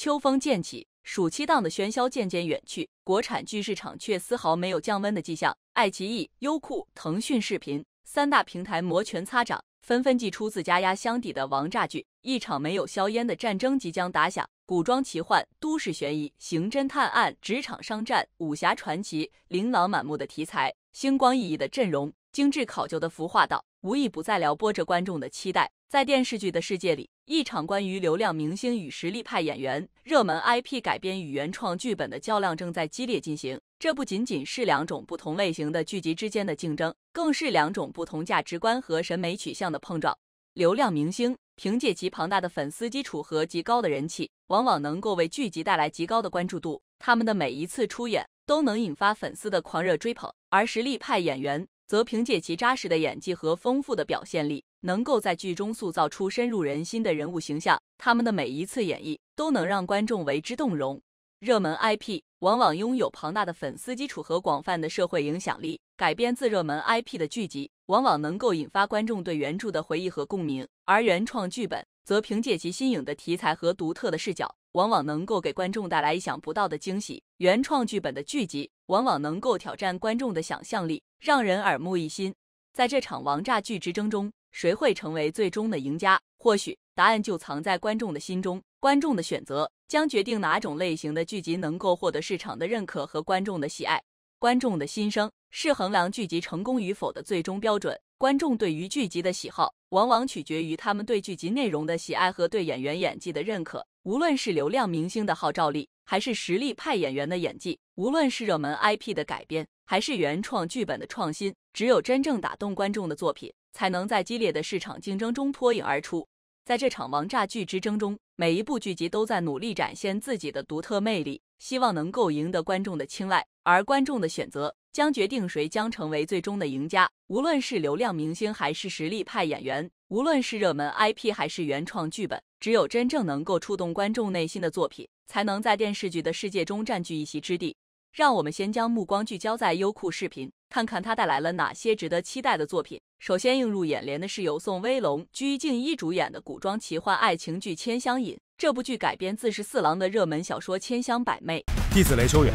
秋风渐起，暑期档的喧嚣渐渐远去，国产剧市场却丝毫没有降温的迹象。爱奇艺、优酷、腾讯视频三大平台摩拳擦掌，纷纷祭出自家压箱底的王炸剧，一场没有硝烟的战争即将打响。古装奇幻、都市悬疑、刑侦探案、职场商战、武侠传奇，琳琅满目的题材，星光熠熠的阵容，精致考究的服化道，无一不在撩拨着观众的期待。在电视剧的世界里，一场关于流量明星与实力派演员、热门 IP 改编与原创剧本的较量正在激烈进行。这不仅仅是两种不同类型的剧集之间的竞争，更是两种不同价值观和审美取向的碰撞。流量明星凭借其庞大的粉丝基础和极高的人气，往往能够为剧集带来极高的关注度，他们的每一次出演都能引发粉丝的狂热追捧；而实力派演员则凭借其扎实的演技和丰富的表现力。能够在剧中塑造出深入人心的人物形象，他们的每一次演绎都能让观众为之动容。热门 IP 往往拥有庞大的粉丝基础和广泛的社会影响力，改编自热门 IP 的剧集往往能够引发观众对原著的回忆和共鸣；而原创剧本则凭借其新颖的题材和独特的视角，往往能够给观众带来意想不到的惊喜。原创剧本的剧集往往能够挑战观众的想象力，让人耳目一新。在这场王炸剧之争中，谁会成为最终的赢家？或许答案就藏在观众的心中。观众的选择将决定哪种类型的剧集能够获得市场的认可和观众的喜爱。观众的心声是衡量剧集成功与否的最终标准。观众对于剧集的喜好，往往取决于他们对剧集内容的喜爱和对演员演技的认可。无论是流量明星的号召力，还是实力派演员的演技；无论是热门 IP 的改编，还是原创剧本的创新，只有真正打动观众的作品。才能在激烈的市场竞争中脱颖而出。在这场王炸剧之争中，每一部剧集都在努力展现自己的独特魅力，希望能够赢得观众的青睐。而观众的选择将决定谁将成为最终的赢家。无论是流量明星还是实力派演员，无论是热门 IP 还是原创剧本，只有真正能够触动观众内心的作品，才能在电视剧的世界中占据一席之地。让我们先将目光聚焦在优酷视频，看看它带来了哪些值得期待的作品。首先映入眼帘的是由宋威龙、鞠婧祎主演的古装奇幻爱情剧《千香引》，这部剧改编自十四郎的热门小说《千香百媚》。弟子雷修远，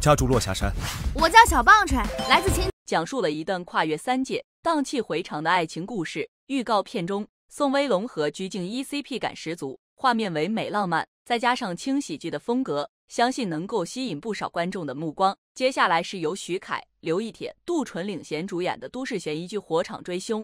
家住落霞山。我叫小棒槌，来自秦。讲述了一段跨越三界、荡气回肠的爱情故事。预告片中，宋威龙和鞠婧祎 CP 感十足，画面唯美浪漫，再加上轻喜剧的风格。相信能够吸引不少观众的目光。接下来是由徐凯、刘一铁、杜淳领衔主演的都市悬疑剧《火场追凶》。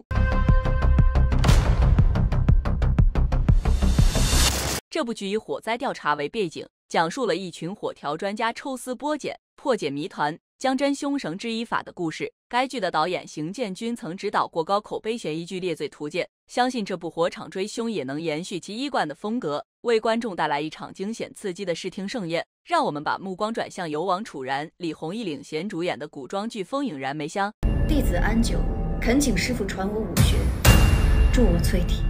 这部剧以火灾调查为背景，讲述了一群火调专家抽丝剥茧、破解谜团。将真凶绳之以法的故事。该剧的导演邢建军曾执导过高口碑悬疑剧《猎罪图鉴》，相信这部火场追凶也能延续其一贯的风格，为观众带来一场惊险刺激的视听盛宴。让我们把目光转向由王楚然、李宏毅领衔主演的古装剧《风影燃眉香》。弟子安九，恳请师傅传我武学，助我淬体。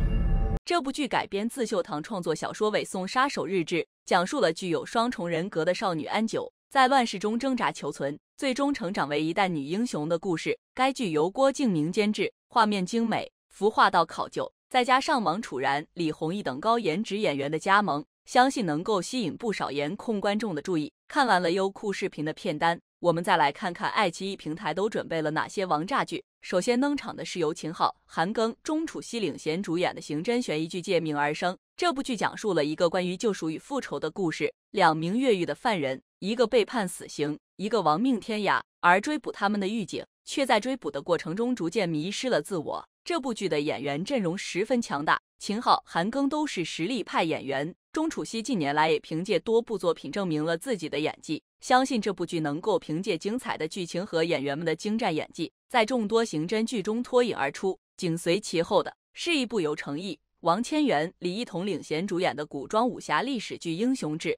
这部剧改编自秀堂创作小说《尾送杀手日志》，讲述了具有双重人格的少女安九。在乱世中挣扎求存，最终成长为一代女英雄的故事。该剧由郭敬明监制，画面精美，服化道考究，再加上王楚然、李宏毅等高颜值演员的加盟，相信能够吸引不少颜控观众的注意。看完了优酷视频的片单，我们再来看看爱奇艺平台都准备了哪些王炸剧。首先登场的是由秦昊、韩庚、钟楚曦领衔主演的刑侦悬疑剧《借命而生》。这部剧讲述了一个关于救赎与复仇的故事，两名越狱的犯人。一个被判死刑，一个亡命天涯，而追捕他们的狱警却在追捕的过程中逐渐迷失了自我。这部剧的演员阵容十分强大，秦昊、韩庚都是实力派演员，钟楚曦近年来也凭借多部作品证明了自己的演技。相信这部剧能够凭借精彩的剧情和演员们的精湛演技，在众多刑侦剧中脱颖而出。紧随其后的是一部由诚毅、王千源、李一桐领衔主演的古装武侠历史剧《英雄志》。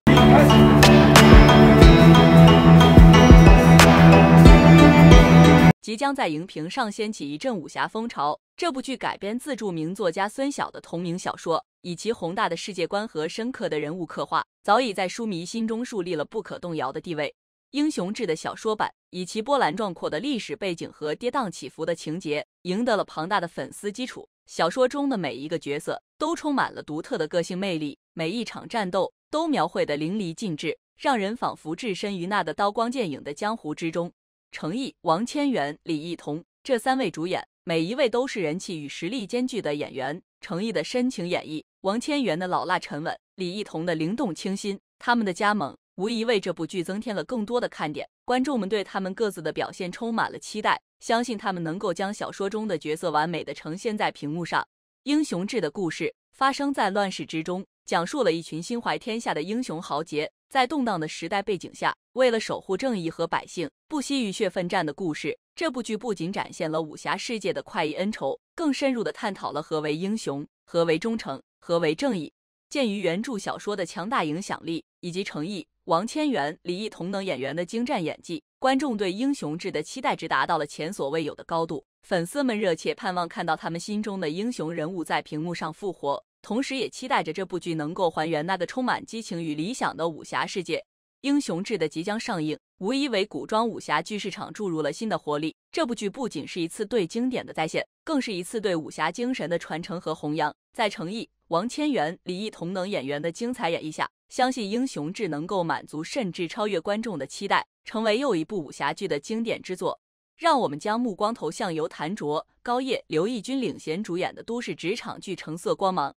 即将在荧屏上掀起一阵武侠风潮。这部剧改编自著名作家孙晓的同名小说，以其宏大的世界观和深刻的人物刻画，早已在书迷心中树立了不可动摇的地位。《英雄志》的小说版以其波澜壮阔的历史背景和跌宕起伏的情节，赢得了庞大的粉丝基础。小说中的每一个角色都充满了独特的个性魅力，每一场战斗都描绘的淋漓尽致。让人仿佛置身于那的刀光剑影的江湖之中。成毅、王千源、李一桐这三位主演，每一位都是人气与实力兼具的演员。成毅的深情演绎，王千源的老辣沉稳，李一桐的灵动清新，他们的加盟无疑为这部剧增添了更多的看点。观众们对他们各自的表现充满了期待，相信他们能够将小说中的角色完美的呈现在屏幕上。《英雄志》的故事发生在乱世之中。讲述了一群心怀天下的英雄豪杰，在动荡的时代背景下，为了守护正义和百姓，不惜浴血奋战的故事。这部剧不仅展现了武侠世界的快意恩仇，更深入地探讨了何为英雄、何为忠诚、何为正义。鉴于原著小说的强大影响力，以及成毅、王千源、李毅桐等演员的精湛演技，观众对《英雄志》的期待值达到了前所未有的高度。粉丝们热切盼望看到他们心中的英雄人物在屏幕上复活。同时，也期待着这部剧能够还原那个充满激情与理想的武侠世界。《英雄志》的即将上映，无疑为古装武侠剧市场注入了新的活力。这部剧不仅是一次对经典的再现，更是一次对武侠精神的传承和弘扬。在成毅、王千源、李一桐等演员的精彩演绎下，相信《英雄志》能够满足甚至超越观众的期待，成为又一部武侠剧的经典之作。让我们将目光投向由谭卓、高叶、刘奕君领衔主演的都市职场剧《橙色光芒》。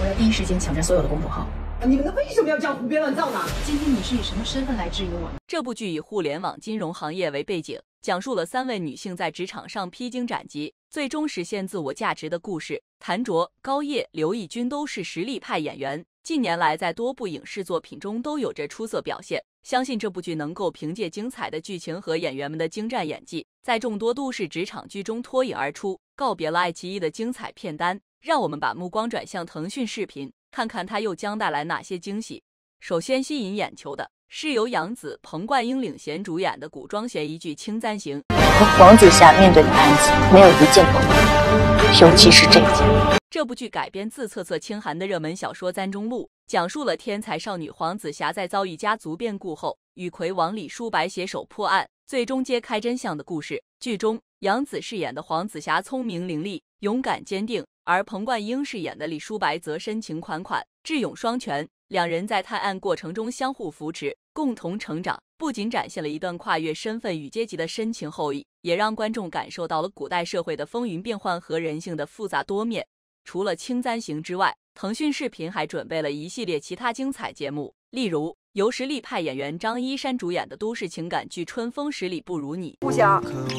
我要第一时间抢占所有的公众号。你们为什么要这样胡编乱造呢？今天你是以什么身份来质疑我？这部剧以互联网金融行业为背景，讲述了三位女性在职场上披荆斩棘，最终实现自我价值的故事。谭卓、高叶、刘奕君都是实力派演员。近年来，在多部影视作品中都有着出色表现，相信这部剧能够凭借精彩的剧情和演员们的精湛演技，在众多都市职场剧中脱颖而出。告别了爱奇艺的精彩片单，让我们把目光转向腾讯视频，看看它又将带来哪些惊喜。首先吸引眼球的是由杨紫、彭冠英领衔主演的古装悬疑剧《青簪行》，和皇子霞面对的案子没有一件不难，尤其是这件。这部剧改编自册册清寒的热门小说《簪中录》，讲述了天才少女黄子霞在遭遇家族变故后，与魁王李叔白携手破案，最终揭开真相的故事。剧中，杨紫饰演的黄子霞聪明伶俐、勇敢坚定，而彭冠英饰演的李叔白则深情款款、智勇双全。两人在探案过程中相互扶持，共同成长，不仅展现了一段跨越身份与阶级的深情厚谊，也让观众感受到了古代社会的风云变幻和人性的复杂多面。除了《青簪行》之外，腾讯视频还准备了一系列其他精彩节目，例如由实力派演员张一山主演的都市情感剧《春风十里不如你》，不行，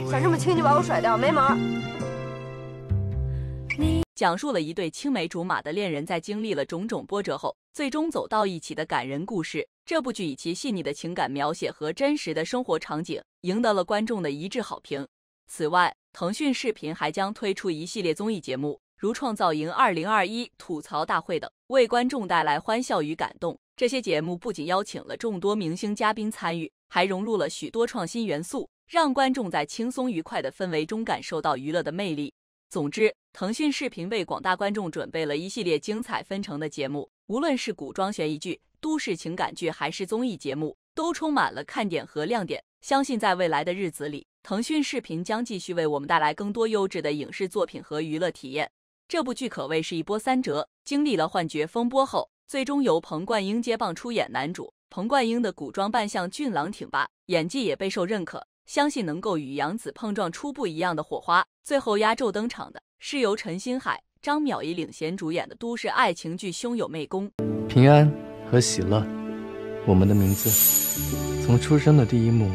想这么轻易就把我甩掉，没门讲述了一对青梅竹马的恋人在经历了种种波折后，最终走到一起的感人故事。这部剧以其细腻的情感描写和真实的生活场景，赢得了观众的一致好评。此外，腾讯视频还将推出一系列综艺节目。如《创造营二零二一》、吐槽大会等，为观众带来欢笑与感动。这些节目不仅邀请了众多明星嘉宾参与，还融入了许多创新元素，让观众在轻松愉快的氛围中感受到娱乐的魅力。总之，腾讯视频为广大观众准备了一系列精彩纷呈的节目，无论是古装悬疑剧、都市情感剧，还是综艺节目，都充满了看点和亮点。相信在未来的日子里，腾讯视频将继续为我们带来更多优质的影视作品和娱乐体验。这部剧可谓是一波三折，经历了幻觉风波后，最终由彭冠英接棒出演男主。彭冠英的古装扮相俊朗挺拔，演技也备受认可，相信能够与杨紫碰撞出不一样的火花。最后压轴登场的是由陈星海、张淼怡领衔主演的都市爱情剧《胸有媚功》，平安和喜乐，我们的名字从出生的第一幕。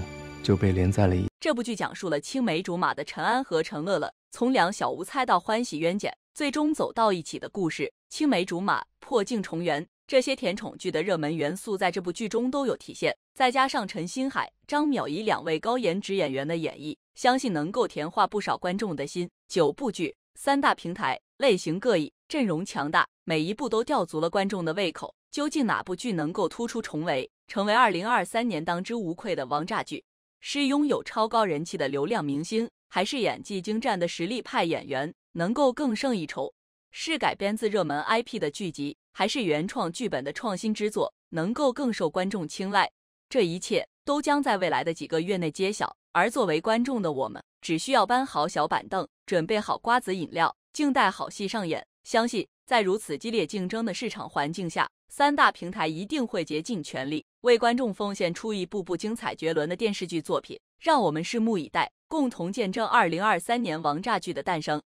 就被连在了一。这部剧讲述了青梅竹马的陈安和陈乐乐从两小无猜到欢喜冤家，最终走到一起的故事。青梅竹马、破镜重圆，这些甜宠剧的热门元素在这部剧中都有体现。再加上陈星海、张淼怡两位高颜值演员的演绎，相信能够甜化不少观众的心。九部剧，三大平台，类型各异，阵容强大，每一部都吊足了观众的胃口。究竟哪部剧能够突出重围，成为二零二三年当之无愧的王炸剧？是拥有超高人气的流量明星，还是演技精湛的实力派演员，能够更胜一筹？是改编自热门 IP 的剧集，还是原创剧本的创新之作，能够更受观众青睐？这一切都将在未来的几个月内揭晓。而作为观众的我们，只需要搬好小板凳，准备好瓜子饮料，静待好戏上演。相信在如此激烈竞争的市场环境下，三大平台一定会竭尽全力，为观众奉献出一部部精彩绝伦的电视剧作品，让我们拭目以待，共同见证2023年王炸剧的诞生。